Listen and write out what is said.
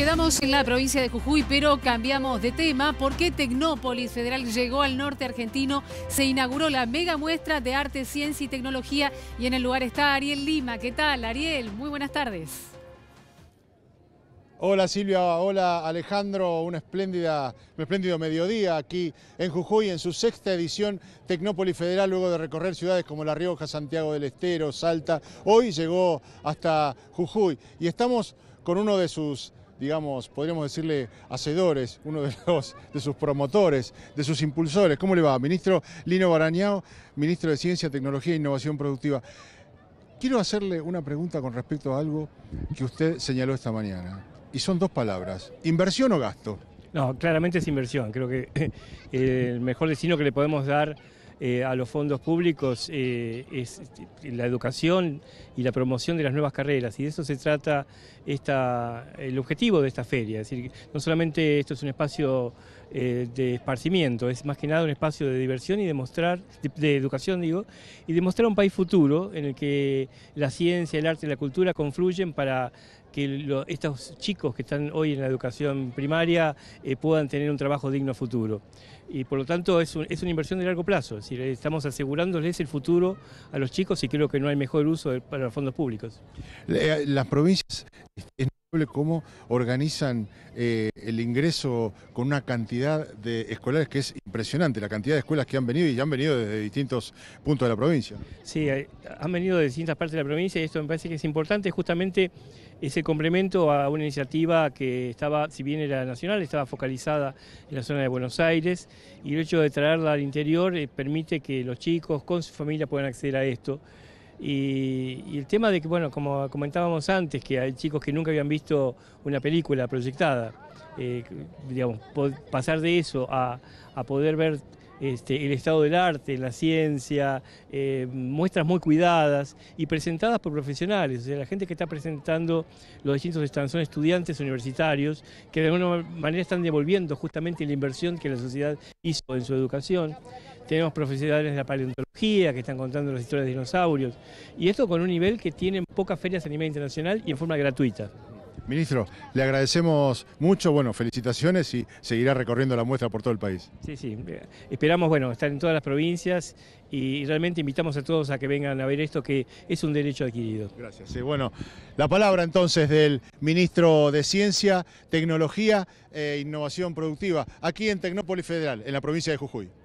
quedamos en la provincia de Jujuy, pero cambiamos de tema porque Tecnópolis Federal llegó al norte argentino, se inauguró la mega muestra de arte, ciencia y tecnología y en el lugar está Ariel Lima. ¿Qué tal, Ariel? Muy buenas tardes. Hola Silvia, hola Alejandro, una espléndida, un espléndido mediodía aquí en Jujuy en su sexta edición Tecnópolis Federal, luego de recorrer ciudades como La Rioja, Santiago del Estero, Salta. Hoy llegó hasta Jujuy y estamos con uno de sus digamos, podríamos decirle, hacedores, uno de, los, de sus promotores, de sus impulsores. ¿Cómo le va? Ministro Lino Barañao, ministro de Ciencia, Tecnología e Innovación Productiva. Quiero hacerle una pregunta con respecto a algo que usted señaló esta mañana. Y son dos palabras, inversión o gasto. No, claramente es inversión. Creo que eh, el mejor destino que le podemos dar eh, a los fondos públicos eh, es este, la educación y la promoción de las nuevas carreras. Y de eso se trata esta, el objetivo de esta feria. Es decir, no solamente esto es un espacio eh, de esparcimiento, es más que nada un espacio de diversión y de de, educación digo, y demostrar un país futuro en el que la ciencia, el arte y la cultura confluyen para que estos chicos que están hoy en la educación primaria eh, puedan tener un trabajo digno futuro. Y por lo tanto es, una inversión de largo plazo, estamos asegurándoles el futuro a los chicos y creo que no hay mejor uso para los fondos públicos. Eh, las provincias cómo organizan eh, el ingreso con una cantidad de escolares que es impresionante, la cantidad de escuelas que han venido y ya han venido desde distintos puntos de la provincia. Sí, han venido de distintas partes de la provincia y esto me parece que es importante, justamente ese complemento a una iniciativa que estaba, si bien era nacional, estaba focalizada en la zona de Buenos Aires y el hecho de traerla al interior eh, permite que los chicos con su familia puedan acceder a esto. Y, el tema de que, bueno, como comentábamos antes, que hay chicos que nunca habían visto una película proyectada, eh, digamos, pasar de eso a, a poder ver este, el estado del arte, la ciencia, eh, muestras muy cuidadas y presentadas por profesionales, o sea, la gente que está presentando los distintos stands son estudiantes universitarios que de alguna manera están devolviendo justamente la inversión que la sociedad hizo en su educación. Tenemos profesionales de la paleontología que están contando las historias de dinosaurios y esto con un nivel que tienen pocas ferias a nivel internacional y en forma gratuita. Ministro, le agradecemos mucho, bueno, felicitaciones y seguirá recorriendo la muestra por todo el país. Sí, sí, esperamos, bueno, estar en todas las provincias y realmente invitamos a todos a que vengan a ver esto que es un derecho adquirido. Gracias. Sí, bueno, la palabra entonces del Ministro de Ciencia, Tecnología e Innovación Productiva, aquí en Tecnópolis Federal, en la provincia de Jujuy.